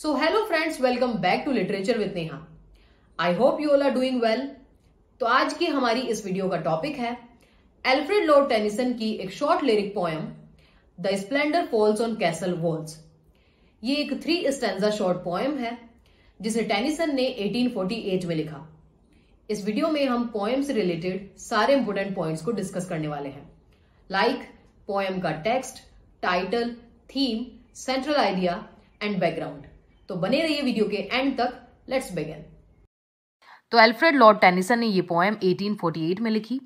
So hello friends welcome back to literature with Neha I hope you all are doing well तो आज की हमारी इस वीडियो का टॉपिक है एल्फ्रेड लॉर्ड टेनिसन की एक short lyric poem the splendour falls on castle walls ये एक थ्री स्टेंजा शॉर्ट पोयम है जिसे टेनिसन ने 1848 में लिखा इस वीडियो में हम पोएम से रिलेटेड सारे इंपोर्टेंट पॉइंट्स को डिस्कस करने वाले हैं लाइक पोएम का text title theme central idea and background तो बने रहिए वीडियो के एंड तक लेट्स बिगिन तो एल्फ्रेड लॉर्ड टेनिसन ने ये पोएम 1848 में लिखी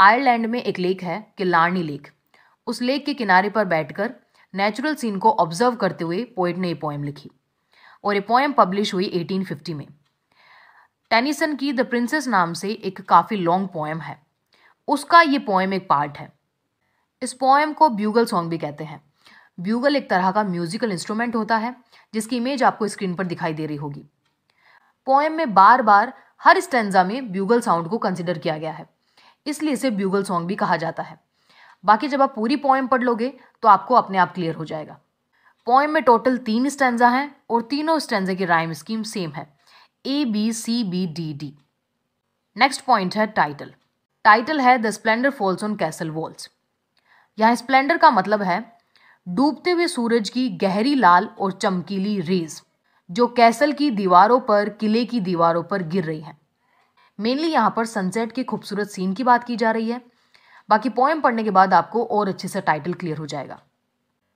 आयरलैंड में एक लेक है कि लार्नी लेक उस लेक के किनारे पर बैठकर नेचुरल सीन को ऑब्जर्व करते हुए पोइट ने यह पोएम लिखी और ये पोएम पब्लिश हुई 1850 में टेनिसन की द प्रिंसेस नाम से एक काफ़ी लॉन्ग पोएम है उसका ये पोएम एक पार्ट है इस पोएम को ब्यूगल सॉन्ग भी कहते हैं ब्यूगल एक तरह का म्यूजिकल इंस्ट्रूमेंट होता है जिसकी इमेज आपको स्क्रीन पर दिखाई दे रही होगी पोएम में बार बार हर स्टेंजा में ब्यूगल साउंड को कंसिडर किया गया है इसलिए इसे ब्यूगल सॉन्ग भी कहा जाता है बाकी जब आप पूरी पोएम पढ़ लोगे तो आपको अपने आप क्लियर हो जाएगा पोएम में टोटल तीन स्टेंजा हैं और तीनों स्टेंजा की राइम स्कीम सेम है A B C B D D next point है टाइटल टाइटल है the splendour falls on castle walls यहाँ स्प्लेंडर का मतलब है डूबते हुए सूरज की गहरी लाल और चमकीली रेज जो कैसल की दीवारों पर किले की दीवारों पर गिर रही हैं मेनली यहाँ पर सनसेट के खूबसूरत सीन की बात की जा रही है बाकी पोएम पढ़ने के बाद आपको और अच्छे से टाइटल क्लियर हो जाएगा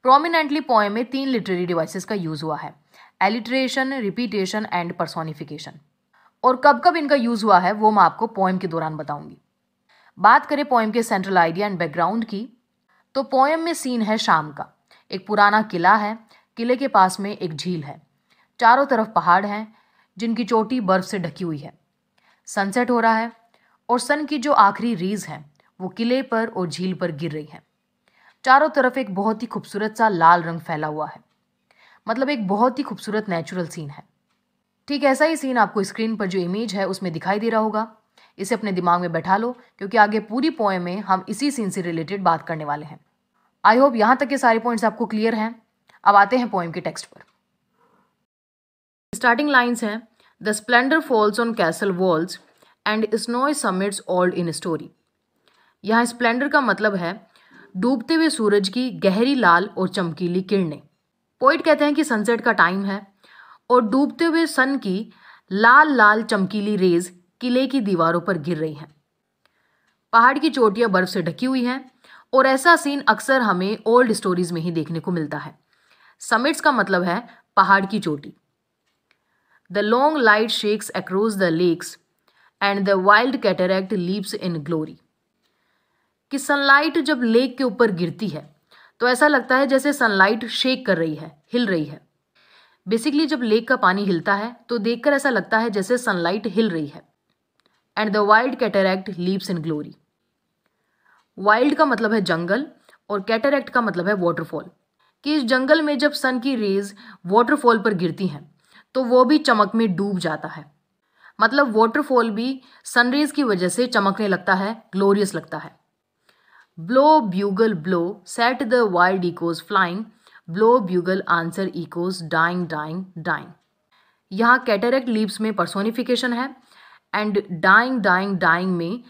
प्रोमिनेंटली पोएम में तीन लिटरेरी डिवाइसेस का यूज़ हुआ है एलिट्रेशन रिपीटेशन एंड पर्सोनिफिकेशन और कब कब इनका यूज़ हुआ है वो मैं आपको पोएम के दौरान बताऊंगी बात करें पोएम के सेंट्रल आइडिया एंड बैकग्राउंड की तो पोएम में सीन है शाम का एक पुराना किला है किले के पास में एक झील है चारों तरफ पहाड़ हैं जिनकी चोटी बर्फ़ से ढकी हुई है सनसेट हो रहा है और सन की जो आखिरी रीज है वो किले पर और झील पर गिर रही है चारों तरफ एक बहुत ही खूबसूरत सा लाल रंग फैला हुआ है मतलब एक बहुत ही खूबसूरत नेचुरल सीन है ठीक ऐसा ही सीन आपको स्क्रीन पर जो इमेज है उसमें दिखाई दे रहा होगा इसे अपने दिमाग में बैठा लो क्योंकि आगे पूरी पोएम में हम इसी सीन से रिलेटेड बात करने वाले हैं आई होप यहाँ तक के सारे पॉइंट्स आपको क्लियर हैं अब आते हैं पोएम के टेक्स्ट पर स्टार्टिंग लाइन्स हैं the splendour falls on castle walls and snow summits old in story यहाँ स्प्लेंडर का मतलब है डूबते हुए सूरज की गहरी लाल और चमकीली किरणें पोइट कहते हैं कि सनसेट का टाइम है और डूबते हुए सन की लाल लाल चमकीली रेज किले की दीवारों पर गिर रही हैं पहाड़ की चोटियां बर्फ से ढकी हुई हैं और ऐसा सीन अक्सर हमें ओल्ड स्टोरीज में ही देखने को मिलता है समिट्स का मतलब है पहाड़ की चोटी the long light shakes across the lakes and the wild cataract leaves in glory कि सनलाइट जब लेक के ऊपर गिरती है तो ऐसा लगता है जैसे सनलाइट शेक कर रही है हिल रही है बेसिकली जब लेक का पानी हिलता है तो देखकर ऐसा लगता है जैसे सनलाइट हिल रही है and the wild cataract leaps in glory wild का मतलब है जंगल और कैटरैक्ट का मतलब है वाटरफॉल कि इस जंगल में जब सन की रेज वाटरफॉल पर गिरती हैं तो वो भी चमक में डूब जाता है मतलब वाटरफॉल भी सनरेज की वजह से चमकने लगता है ग्लोरियस लगता है blow bugle blow set the wild echoes flying blow bugle answer echoes dying dying dying यहाँ कैटरेक्ट लीव्स में पर्सोनिफिकेशन है एंड डाइंग डाइंग डाइंग में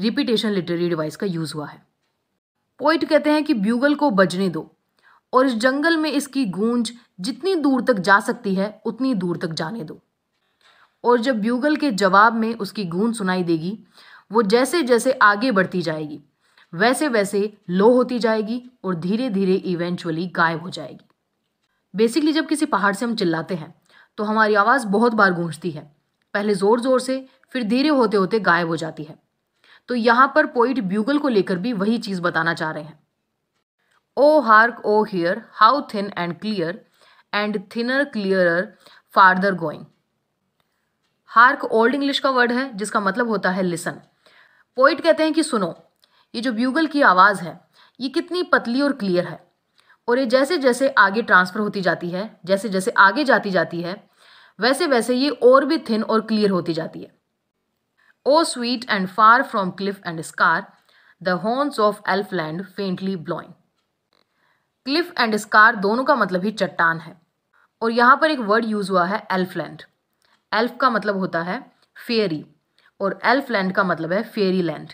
रिपीटेशन लिटरेरी डिवाइस का यूज़ हुआ है पोइट कहते हैं कि ब्यूगल को बजने दो और इस जंगल में इसकी गूंज जितनी दूर तक जा सकती है उतनी दूर तक जाने दो और जब ब्यूगल के जवाब में उसकी गूंज सुनाई देगी वो जैसे जैसे आगे बढ़ती जाएगी वैसे वैसे लो होती जाएगी और धीरे धीरे इवेंचुअली गायब हो जाएगी बेसिकली जब किसी पहाड़ से हम चिल्लाते हैं तो हमारी आवाज़ बहुत बार गूंजती है पहले ज़ोर ज़ोर से फिर धीरे होते होते गायब हो जाती है तो यहां पर पोइट ब्यूगल को लेकर भी वही चीज़ बताना चाह रहे हैं O hark O hear how thin and clear and thinner clearer farther going hark old English का वर्ड है जिसका मतलब होता है लिसन पोइट कहते हैं कि सुनो ये जो ब्यूगल की आवाज़ है ये कितनी पतली और क्लियर है और ये जैसे जैसे आगे ट्रांसफ़र होती जाती है जैसे जैसे आगे जाती जाती है वैसे वैसे ये और भी थिन और क्लियर होती जाती है O sweet and far from cliff and scar the horns of Elfland faintly blowing cliff and scar दोनों का मतलब ही चट्टान है और यहाँ पर एक वर्ड यूज हुआ है एल्फलैंड एल्फ का मतलब होता है फेरी और एल्फलैंड का मतलब है फेरी लैंड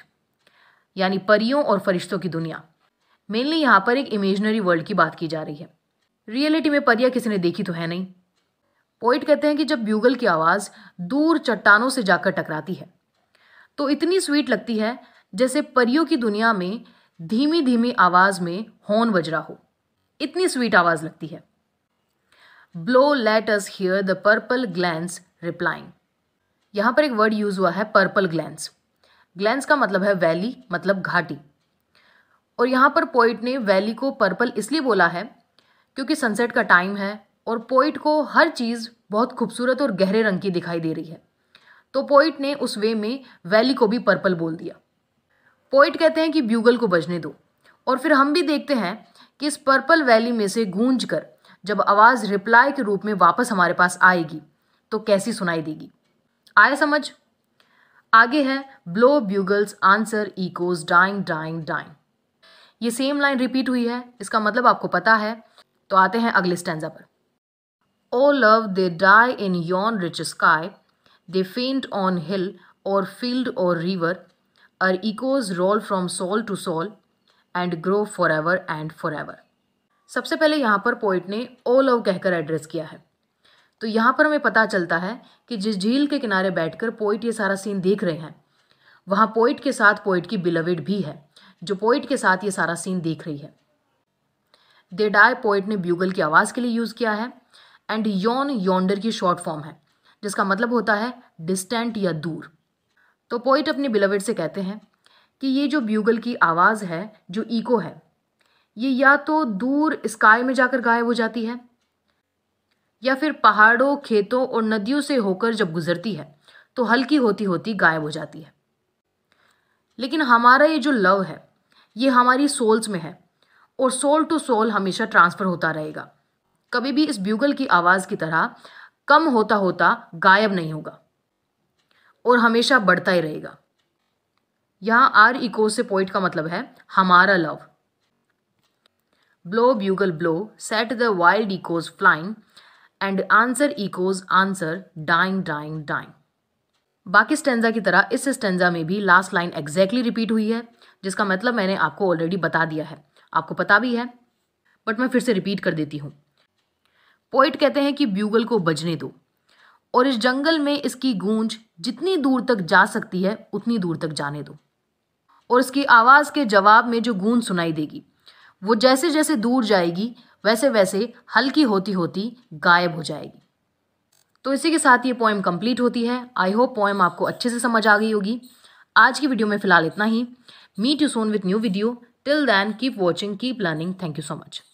यानी परियों और फरिश्तों की दुनिया मेनली यहाँ पर एक इमेजनरी वर्ल्ड की बात की जा रही है रियलिटी में परियाँ किसी ने देखी तो है नहीं पोइट कहते हैं कि जब ब्यूगल की आवाज़ दूर चट्टानों से जाकर टकराती है तो इतनी स्वीट लगती है जैसे परियों की दुनिया में धीमी धीमी आवाज़ में हॉर्न बज रहा हो इतनी स्वीट आवाज़ लगती है blow let us hear the purple glens replying यहाँ पर एक वर्ड यूज़ हुआ है पर्पल ग्लैंस ग्लैंस का मतलब है वैली मतलब घाटी और यहाँ पर पोइट ने वैली को पर्पल इसलिए बोला है क्योंकि सनसेट का टाइम है और पोइट को हर चीज़ बहुत खूबसूरत और गहरे रंग की दिखाई दे रही है तो पोइट ने उस वे में वैली को भी पर्पल बोल दिया पोइट कहते हैं कि ब्यूगल को बजने दो और फिर हम भी देखते हैं कि इस पर्पल वैली में से गूंज कर जब आवाज़ रिप्लाई के रूप में वापस हमारे पास आएगी तो कैसी सुनाई देगी आए समझ आगे है blow bugles answer echoes dying dying dying ये सेम लाइन रिपीट हुई है इसका मतलब आपको पता है तो आते हैं अगले स्टैंडा पर O love, they die in yon rich sky, they faint on hill or field or river. Our echoes roll from soul to soul and grow forever and forever. सबसे पहले यहाँ पर पोइट ने ओ लव कहकर address किया है तो यहाँ पर हमें पता चलता है कि जिस झील के किनारे बैठकर पोइट ये सारा सीन देख रहे हैं वहाँ पोइट के साथ पोइट की बिलविड भी है जो पोइट के साथ ये सारा सीन देख रही है दे डाई पोइट ने ब्यूगल की आवाज़ के लिए यूज़ किया है एंड यौन योंडर की शॉर्ट फॉर्म है जिसका मतलब होता है डिस्टेंट या दूर तो पोइट अपने बिलवेड से कहते हैं कि ये जो ब्यूगल की आवाज़ है जो ईको है ये या तो दूर स्काई में जाकर गायब हो जाती है या फिर पहाड़ों खेतों और नदियों से होकर जब गुजरती है तो हल्की होती होती गायब हो जाती है लेकिन हमारा ये जो लव है ये हमारी सोल्स में है और सोल टू सोल हमेशा ट्रांसफ़र होता रहेगा कभी भी इस ब्यूगल की आवाज़ की तरह कम होता होता गायब नहीं होगा और हमेशा बढ़ता ही रहेगा यहाँ आर इको से पॉइंट का मतलब है हमारा love blow bugle blow set the wild echoes flying and answer echoes answer dying dying dying बाकी स्टेंजा की तरह इस स्टेंजा में भी लास्ट लाइन एग्जैक्टली रिपीट हुई है जिसका मतलब मैंने आपको ऑलरेडी बता दिया है आपको पता भी है बट मैं फिर से रिपीट कर देती हूँ पोइट कहते हैं कि ब्यूगल को बजने दो और इस जंगल में इसकी गूंज जितनी दूर तक जा सकती है उतनी दूर तक जाने दो और इसकी आवाज़ के जवाब में जो गूंज सुनाई देगी वो जैसे जैसे दूर जाएगी वैसे वैसे हल्की होती होती गायब हो जाएगी तो इसी के साथ ये पोएम कंप्लीट होती है आई होप पोएम आपको अच्छे से समझ आ गई होगी आज की वीडियो में फ़िलहाल इतना ही meet you soon with new video till then keep watching keep learning thank you so much